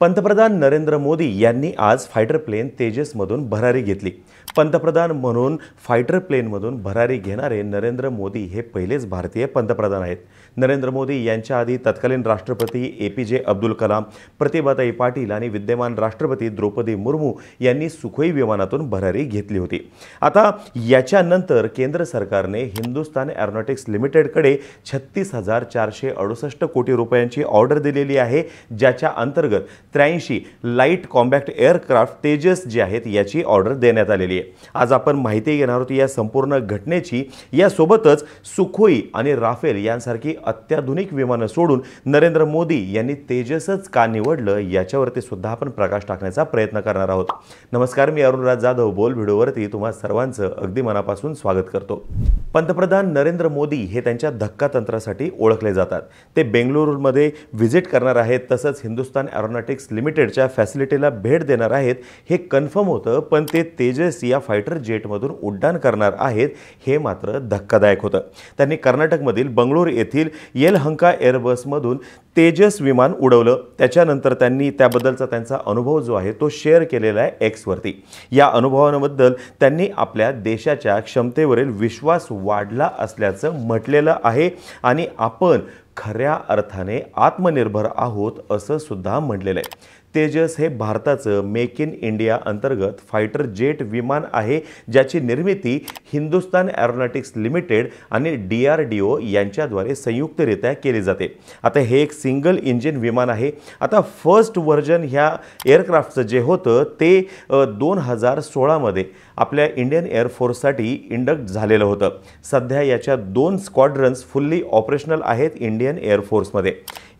पंतप्रधान नरेंद्र मोदी यांनी आज फायटर प्लेन तेजसमधून भरारी घेतली पंतप्रधान म्हणून फायटर प्लेनमधून भरारी घेणारे नरेंद्र मोदी हे पहिलेच भारतीय पंतप्रधान आहेत नरेंद्र मोदी यांच्या आधी तत्कालीन राष्ट्रपती ए पी जे अब्दुल कलाम प्रतिभाताई पाटील आणि विद्यमान राष्ट्रपती द्रौपदी मुर्मू यांनी सुखोई विमानातून भरारी घेतली होती आता याच्यानंतर केंद्र सरकारने हिंदुस्तान एरोनॉटिक्स लिमिटेडकडे छत्तीस हजार चारशे अडुसष्ट कोटी रुपयांची ऑर्डर दिलेली आहे ज्याच्या अंतर्गत त्र्याऐंशी लाईट कॉम्बॅक्ट एअरक्राफ्ट तेजस जे आहेत याची ऑर्डर देण्यात आलेली आहे आज आपण माहिती घेणार आहोत या संपूर्ण घटनेची यासोबतच सुखोई आणि राफेल यांसारखी अत्याधुनिक विमानं सोडून नरेंद्र मोदी यांनी तेजसच का निवडलं याच्यावरती सुद्धा आपण प्रकाश टाकण्याचा प्रयत्न करणार आहोत नमस्कार मी अरुणराज जाधव बोल व्हिडिओवरती तुम्हा सर्वांचं अगदी मनापासून स्वागत करतो पंतप्रधान नरेंद्र मोदी हे त्यांच्या धक्का तंत्रासाठी ओळखले जातात ते बेंगलुरूमध्ये व्हिजिट करणार आहेत तसंच हिंदुस्तान एरोनॉटिक्स एरोनॉटिक्स लिमिटेडच्या फॅसिलिटीला भेट देणार आहेत हे कन्फर्म होतं पण ते तेजस या फायटर जेटमधून उड्डाण करणार आहेत हे मात्र धक्कादायक होतं त्यांनी कर्नाटकमधील बंगळूर येथील येलहंका एअरबसमधून तेजस विमान उडवलं त्याच्यानंतर त्यांनी त्याबद्दलचा त्यांचा अनुभव जो आहे तो शेअर केलेला आहे एक्सवरती या अनुभवाबद्दल त्यांनी आपल्या देशाच्या क्षमतेवरील विश्वास वाढला असल्याचं म्हटलेलं आहे आणि आपण खऱ्या अर्थाने आत्मनिर्भर आहोत असं सुद्धा म्हटलेलं आहे तेजस हे भारताचं मेक इन इंडिया अंतर्गत फायटर जेट विमान आहे ज्याची निर्मिती हिंदुस्तान एरोनॉटिक्स लिमिटेड आणि डी आर डी ओ यांच्याद्वारे संयुक्तरित्या केली जाते आता हे एक सिंगल इंजिन विमान आहे आता फर्स्ट व्हर्जन ह्या एअरक्राफ्टचं जे होतं ते दोन हजार सोळामध्ये आपल्या इंडियन एअरफोर्ससाठी इंडक्ट झालेलं होतं सध्या याच्या दोन स्क्वाड्रन्स फुल्ली ऑपरेशनल आहेत इंडियन एअरफोर्समध्ये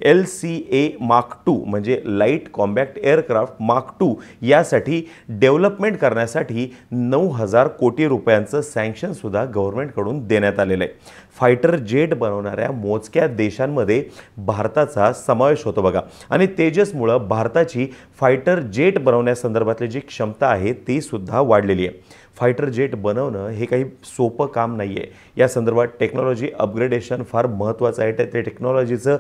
L C A mark two म्हणजे light combat aircraft mark two यासाठी डेव्हलपमेंट करण्यासाठी नऊ हजार कोटी रुपयांचं सँक्शनसुद्धा गव्हर्नमेंटकडून देण्यात आलेलं आहे फायटर जेट बनवणाऱ्या मोजक्या देशांमध्ये भारताचा समावेश होतो बघा आणि तेजसमुळं भारताची फायटर जेट बनवण्यासंदर्भातली जी क्षमता आहे ती सुद्धा वाढलेली आहे फायटर जेट बनवणं हे काही सोपं काम नाही आहे या संदर्भात टेक्नॉलॉजी अपग्रेडेशन फार महत्त्वाचं आहे ते टेक्नॉलॉजीचं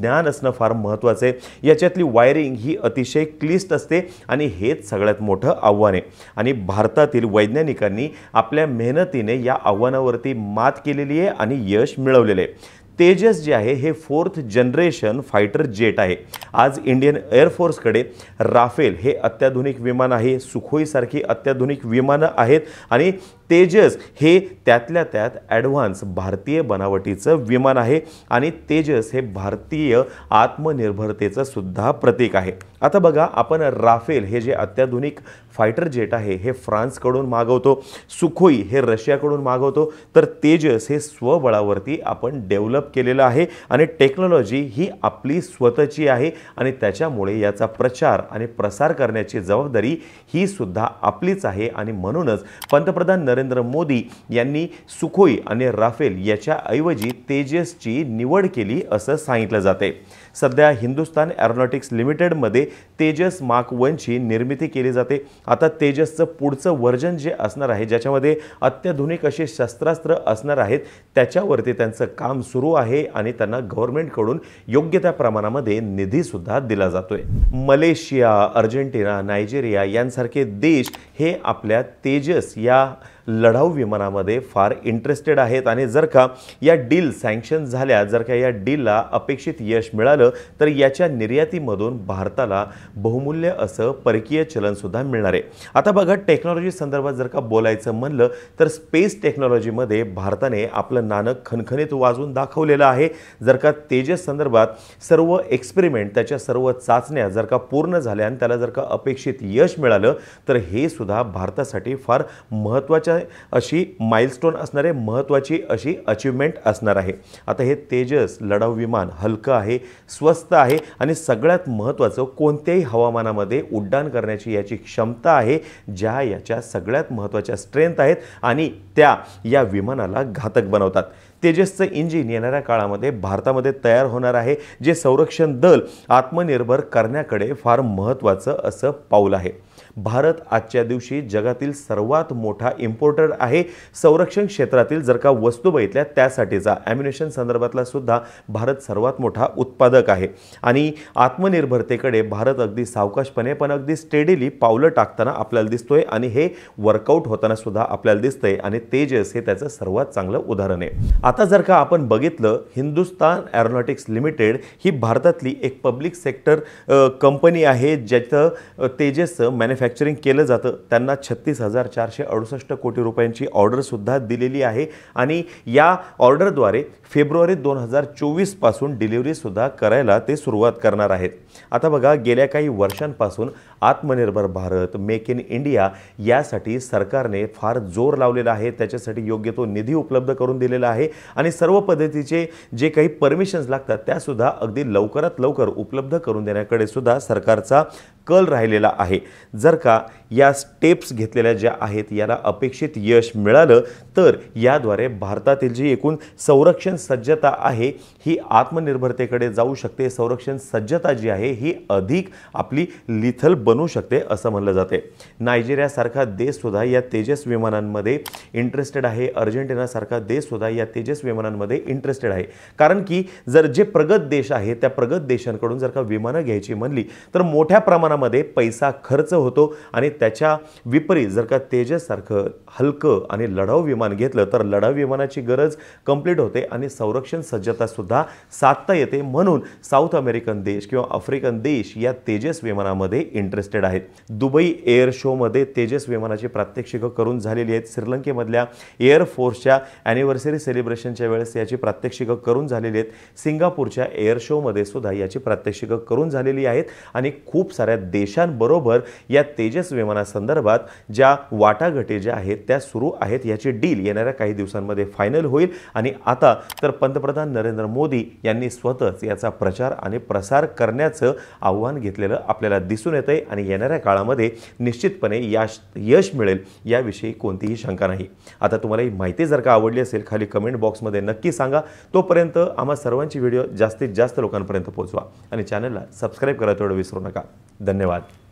ज्ञान असणं फार महत्त्वाचं आहे याच्यातली वायरिंग ही अतिशय क्लिस्ट असते आणि हेच सगळ्यात मोठं आव्हान आहे आणि भारतातील वैज्ञानिकांनी आपल्या मेहनतीने या आव्हानावरती मात केलेली आहे आणि यश मिळवलेलं आहे तेजस जे आहे हे फोर्थ जनरेशन फायटर जेट आहे आज इंडियन एअरफोर्सकडे राफेल हे अत्याधुनिक विमान आहे सुखोईसारखी अत्याधुनिक विमानं आहेत आणि तेजस हे त्यातल्या त्यात ॲडव्हान्स भारतीय बनावटीचं विमान आहे आणि तेजस हे भारतीय आत्मनिर्भरतेचं सुद्धा प्रतीक आहे आता बघा आपण राफेल हे जे अत्याधुनिक फायटर जेट आहे हे फ्रान्सकडून मागवतो सुखोई हे रशियाकडून मागवतो तर तेजस हे स्वबळावरती आपण डेव्हलप केलेलं आहे आणि टेक्नॉलॉजी ही आपली स्वतःची आहे आणि त्याच्यामुळे याचा प्रचार आणि प्रसार करण्याची जबाबदारी ही सुद्धा आपलीच आहे आणि म्हणूनच पंतप्रधान नरेंद्र नरेंद्र मोदी यांनी सुखोई आणि राफेल याच्याऐवजी तेजसची निवड केली असं सांगितलं जाते सध्या हिंदुस्तान एरोनॉटिक्स लिमिटेडमध्ये तेजस मार्क वनची निर्मिती केली जाते आता तेजसचं पुढचं वर्जन जे असणार आहे ज्याच्यामध्ये अत्याधुनिक असे शस्त्रास्त्र असणार आहेत त्याच्यावरती त्यांचं काम सुरू आहे आणि त्यांना गव्हर्नमेंटकडून योग्य त्या प्रमाणामध्ये निधीसुद्धा दिला जातोय मलेशिया अर्जेंटिना नायजेरिया यांसारखे देश हे आपल्या तेजस या लढाऊ विमानामध्ये फार इंटरेस्टेड आहेत आणि जर का या डील सँक्शन झाल्या जर का या डीलला अपेक्षित यश मिळालं तर याच्या निर्यातीमधून भारताला बहुमूल्य असं परकीय चलनसुद्धा मिळणार आहे आता बघा टेक्नॉलॉजी संदर्भात जर का बोलायचं म्हणलं तर स्पेस टेक्नॉलॉजीमध्ये भारताने आपलं नाणं खणखणीत वाजून दाखवलेलं आहे जर का तेजस संदर्भात सर्व एक्सपेरिमेंट त्याच्या सर्व चाचण्या जर का पूर्ण झाल्या आणि त्याला जर का अपेक्षित यश मिळालं तर हे सुद्धा भारतासाठी फार महत्त्वाच्या अशी माइलस्टोन असणारे महत्त्वाची अशी अचिव्हमेंट असणार आहे आता हे तेजस लढाऊ विमान हलकं आहे स्वस्त आहे आणि सगळ्यात महत्त्वाचं कोणत्याही हवामानामध्ये उड्डाण करण्याची याची क्षमता आहे ज्या याच्या सगळ्यात महत्त्वाच्या स्ट्रेंथ आहेत आणि त्या या विमानाला घातक बनवतात तेजसचं इंजिन येणाऱ्या काळामध्ये भारतामध्ये तयार होणार आहे जे संरक्षण दल आत्मनिर्भर करण्याकडे फार महत्त्वाचं असं पाऊल आहे भारत आजच्या दिवशी जगातील सर्वात मोठा इम्पोर्टर आहे संरक्षण क्षेत्रातील जर का वस्तू बघितल्या त्यासाठीचा ॲम्युनेशन संदर्भातला सुद्धा भारत सर्वात मोठा उत्पादक आहे आणि आत्मनिर्भरतेकडे भारत अगदी सावकाशपणे पण अगदी स्टेडिली पावलं टाकताना आपल्याला दिसतोय आणि हे वर्कआउट होताना सुद्धा आपल्याला दिसतंय आणि तेजस हे त्याचं सर्वात चांगलं उदाहरण आहे आता जर का आपण बघितलं हिंदुस्तान ॲरोनॉटिक्स लिमिटेड ही भारतातली एक पब्लिक सेक्टर कंपनी आहे ज्याचं तेजस मॅन्युफॅक्चर मॅन्युफॅक्चरिंग केलं जातं त्यांना छत्तीस हजार चारशे अडुसष्ट कोटी रुपयांची ऑर्डरसुद्धा दिलेली आहे आणि या ऑर्डरद्वारे फेब्रुवारी दोन हजार चोवीसपासून डिलिव्हरीसुद्धा करायला ते सुरुवात करणार आहेत आता बघा गेल्या काही वर्षांपासून आत्मनिर्भर भारत मेक इन इंडिया यासाठी सरकारने फार जोर लावलेला आहे त्याच्यासाठी योग्य तो निधी उपलब्ध करून दिलेला आहे आणि सर्व पद्धतीचे जे काही परमिशन्स लागतात त्यासुद्धा अगदी लवकरात लवकर उपलब्ध करून देण्याकडे सुद्धा सरकारचा कल राहिलेला आहे जर का या स्टेप्स घेतलेल्या ज्या आहेत याला अपेक्षित यश मिळालं तर याद्वारे भारतातील जी एकूण संरक्षण सज्जता आहे ही आत्मनिर्भरतेकडे जाऊ शकते संरक्षण सज्जता जी आहे ही अधिक आपली लिथल बनू शकते असं म्हणलं जाते नायजेरियासारखा देशसुद्धा या तेजस विमानांमध्ये इंटरेस्टेड आहे अर्जेंटिनासारखा देशसुद्धा या तेजस विमानांमध्ये इंटरेस्टेड आहे कारण की जर जे प्रगत देश आहे त्या प्रगत देशांकडून जर का विमानं घ्यायची म्हणली तर मोठ्या प्रमाणात प्रमाणामध्ये पैसा खर्च होतो आणि त्याच्या विपरीत जर का तेजससारखं हलकं आणि लढाऊ विमान घेतलं तर लढाऊ विमानाची गरज कंप्लीट होते आणि संरक्षण सज्जतासुद्धा साधता येते म्हणून साऊथ अमेरिकन देश किंवा आफ्रिकन देश या तेजस विमानामध्ये इंटरेस्टेड आहेत दुबई एअर शोमध्ये तेजस विमानाची प्रात्यक्षिकं करून झालेली आहेत श्रीलंकेमधल्या एअरफोर्सच्या ॲनिव्हर्सरी सेलिब्रेशनच्या वेळेस याची प्रात्यक्षिकं करून झालेली आहेत सिंगापूरच्या एअर शोमध्ये सुद्धा याची प्रात्यक्षिकं करून झालेली आहेत आणि खूप साऱ्या देशांबरोबर या तेजस विमानासंदर्भात ज्या वाटाघाटी ज्या आहेत त्या सुरू आहेत याची डील येणाऱ्या काही दिवसांमध्ये फायनल होईल आणि आता तर पंतप्रधान नरेंद्र मोदी यांनी स्वतःच याचा प्रचार आणि प्रसार करण्याचं आव्हान घेतलेलं आपल्याला दिसून येतं आणि येणाऱ्या काळामध्ये निश्चितपणे याश यश मिळेल याविषयी कोणतीही शंका नाही आता तुम्हाला ही माहिती जर का आवडली असेल खाली कमेंट बॉक्समध्ये नक्की सांगा तोपर्यंत आम्हा सर्वांची व्हिडिओ जास्तीत जास्त लोकांपर्यंत पोहोचवा आणि चॅनलला सबस्क्राईब करा तेवढं विसरू नका धन्यवाद